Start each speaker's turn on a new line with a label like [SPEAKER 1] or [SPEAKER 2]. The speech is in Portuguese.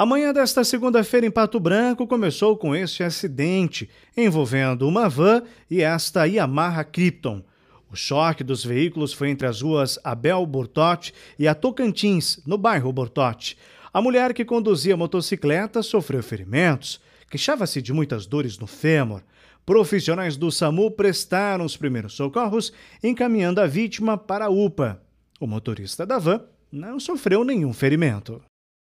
[SPEAKER 1] A manhã desta segunda-feira em Pato Branco começou com este acidente envolvendo uma van e esta Yamaha Krypton. O choque dos veículos foi entre as ruas Abel Bortote e a Tocantins, no bairro Bortote. A mulher que conduzia a motocicleta sofreu ferimentos, queixava-se de muitas dores no fêmur. Profissionais do SAMU prestaram os primeiros socorros, encaminhando a vítima para a UPA. O motorista da van não sofreu nenhum ferimento.